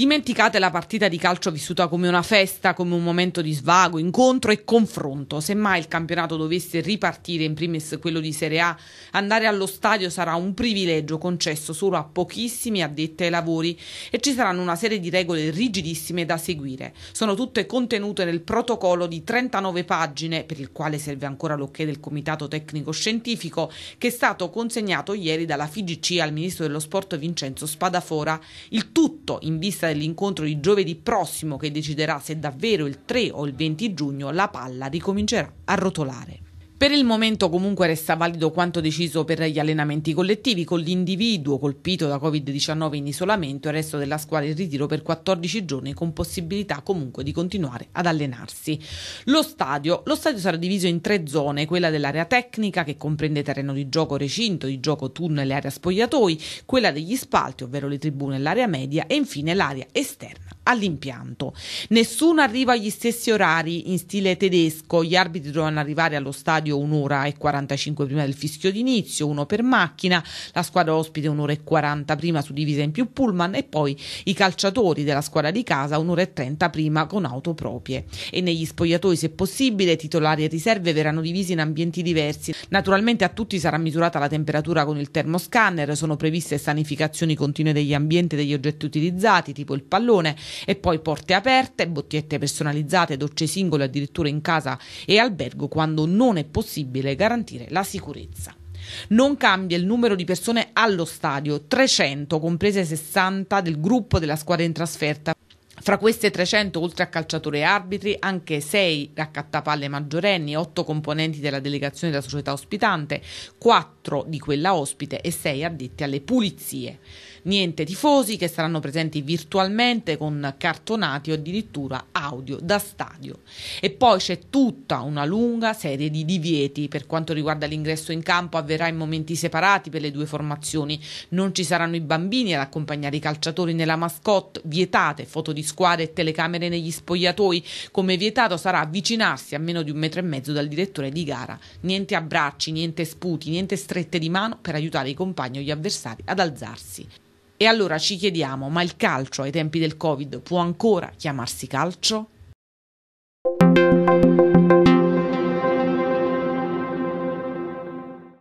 Dimenticate la partita di calcio vissuta come una festa, come un momento di svago, incontro e confronto. Semmai il campionato dovesse ripartire, in primis quello di Serie A, andare allo stadio sarà un privilegio concesso solo a pochissimi addetti ai lavori e ci saranno una serie di regole rigidissime da seguire. Sono tutte contenute nel protocollo di 39 pagine, per il quale serve ancora l'ok del Comitato Tecnico Scientifico, che è stato consegnato ieri dalla FIGC al ministro dello sport Vincenzo Spadafora. Il tutto in vista l'incontro di giovedì prossimo che deciderà se davvero il 3 o il 20 giugno la palla ricomincerà a rotolare. Per il momento comunque resta valido quanto deciso per gli allenamenti collettivi con l'individuo colpito da Covid-19 in isolamento e il resto della squadra in ritiro per 14 giorni con possibilità comunque di continuare ad allenarsi. Lo stadio, lo stadio sarà diviso in tre zone, quella dell'area tecnica che comprende terreno di gioco, recinto di gioco, tunnel e area spogliatoi, quella degli spalti, ovvero le tribune e l'area media e infine l'area esterna all'impianto. Nessuno arriva agli stessi orari in stile tedesco, gli arbitri dovranno arrivare allo stadio un'ora e 45 prima del fischio d'inizio, uno per macchina, la squadra ospite un'ora e 40 prima suddivisa in più pullman e poi i calciatori della squadra di casa un'ora e 30 prima con auto proprie. E negli spogliatoi, se possibile, titolari e riserve verranno divisi in ambienti diversi. Naturalmente a tutti sarà misurata la temperatura con il termoscanner, sono previste sanificazioni continue degli ambienti e degli oggetti utilizzati, tipo il pallone, e poi porte aperte, bottigliette personalizzate, docce singole addirittura in casa e albergo quando non è possibile garantire la sicurezza. Non cambia il numero di persone allo stadio, 300, comprese 60 del gruppo della squadra in trasferta. Fra queste 300, oltre a calciatori e arbitri, anche 6 raccattapalle maggiorenni, 8 componenti della delegazione della società ospitante, 4 4 di quella ospite e 6 addetti alle pulizie. Niente tifosi che saranno presenti virtualmente con cartonati o addirittura audio da stadio. E poi c'è tutta una lunga serie di divieti. Per quanto riguarda l'ingresso in campo avverrà in momenti separati per le due formazioni. Non ci saranno i bambini ad accompagnare i calciatori nella mascotte, vietate foto di squadre e telecamere negli spogliatoi, come vietato sarà avvicinarsi a meno di un metro e mezzo dal direttore di gara. Niente abbracci, niente sputi, niente strappi strette di mano per aiutare i compagni o gli avversari ad alzarsi. E allora ci chiediamo, ma il calcio ai tempi del Covid può ancora chiamarsi calcio?